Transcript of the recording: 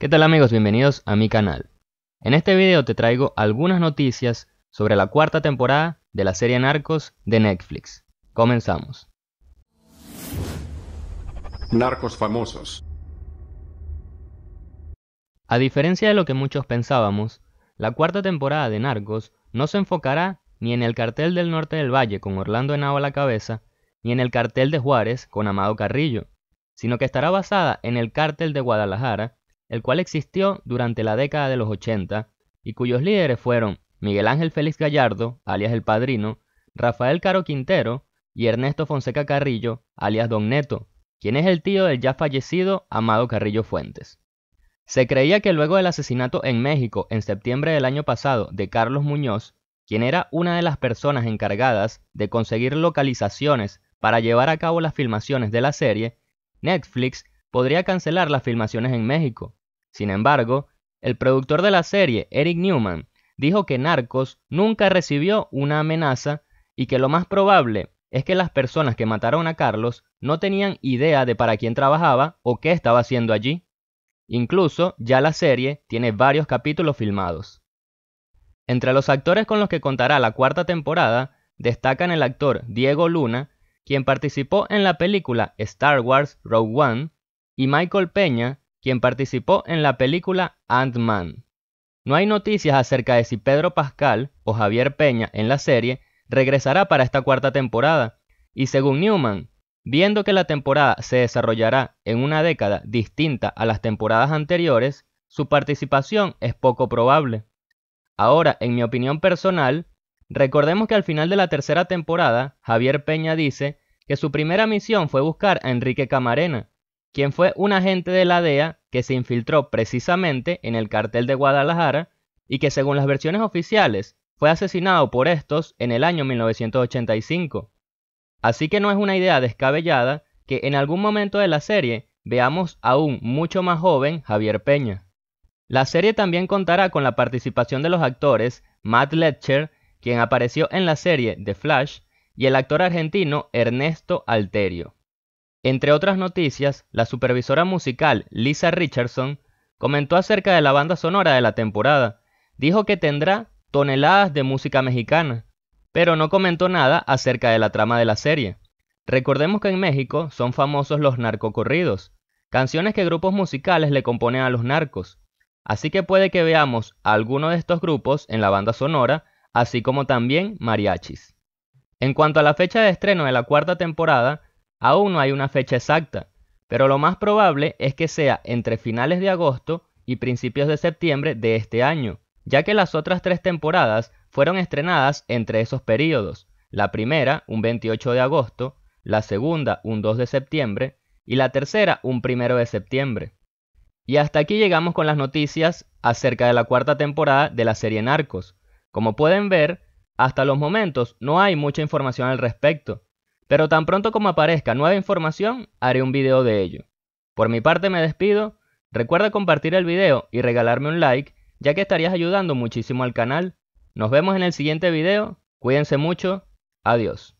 ¿Qué tal amigos? Bienvenidos a mi canal. En este video te traigo algunas noticias sobre la cuarta temporada de la serie Narcos de Netflix. Comenzamos. Narcos famosos. A diferencia de lo que muchos pensábamos, la cuarta temporada de Narcos no se enfocará ni en el cartel del norte del valle con Orlando Henao a la cabeza, ni en el cartel de Juárez con Amado Carrillo, sino que estará basada en el cartel de Guadalajara el cual existió durante la década de los 80 y cuyos líderes fueron Miguel Ángel Félix Gallardo, alias El Padrino, Rafael Caro Quintero y Ernesto Fonseca Carrillo, alias Don Neto, quien es el tío del ya fallecido Amado Carrillo Fuentes. Se creía que luego del asesinato en México en septiembre del año pasado de Carlos Muñoz, quien era una de las personas encargadas de conseguir localizaciones para llevar a cabo las filmaciones de la serie, Netflix podría cancelar las filmaciones en México, sin embargo, el productor de la serie, Eric Newman, dijo que Narcos nunca recibió una amenaza y que lo más probable es que las personas que mataron a Carlos no tenían idea de para quién trabajaba o qué estaba haciendo allí. Incluso ya la serie tiene varios capítulos filmados. Entre los actores con los que contará la cuarta temporada destacan el actor Diego Luna, quien participó en la película Star Wars Rogue One, y Michael Peña, quien participó en la película Ant-Man. No hay noticias acerca de si Pedro Pascal o Javier Peña en la serie regresará para esta cuarta temporada, y según Newman, viendo que la temporada se desarrollará en una década distinta a las temporadas anteriores, su participación es poco probable. Ahora, en mi opinión personal, recordemos que al final de la tercera temporada, Javier Peña dice que su primera misión fue buscar a Enrique Camarena, quien fue un agente de la DEA que se infiltró precisamente en el cartel de Guadalajara y que según las versiones oficiales fue asesinado por estos en el año 1985. Así que no es una idea descabellada que en algún momento de la serie veamos un mucho más joven Javier Peña. La serie también contará con la participación de los actores Matt Letcher, quien apareció en la serie The Flash, y el actor argentino Ernesto Alterio. Entre otras noticias, la supervisora musical Lisa Richardson comentó acerca de la banda sonora de la temporada. Dijo que tendrá toneladas de música mexicana, pero no comentó nada acerca de la trama de la serie. Recordemos que en México son famosos los narcocorridos, canciones que grupos musicales le componen a los narcos. Así que puede que veamos a alguno de estos grupos en la banda sonora, así como también mariachis. En cuanto a la fecha de estreno de la cuarta temporada, Aún no hay una fecha exacta, pero lo más probable es que sea entre finales de agosto y principios de septiembre de este año, ya que las otras tres temporadas fueron estrenadas entre esos periodos. la primera un 28 de agosto, la segunda un 2 de septiembre y la tercera un 1 de septiembre. Y hasta aquí llegamos con las noticias acerca de la cuarta temporada de la serie Narcos. Como pueden ver, hasta los momentos no hay mucha información al respecto, pero tan pronto como aparezca nueva información, haré un video de ello. Por mi parte me despido, recuerda compartir el video y regalarme un like, ya que estarías ayudando muchísimo al canal. Nos vemos en el siguiente video, cuídense mucho, adiós.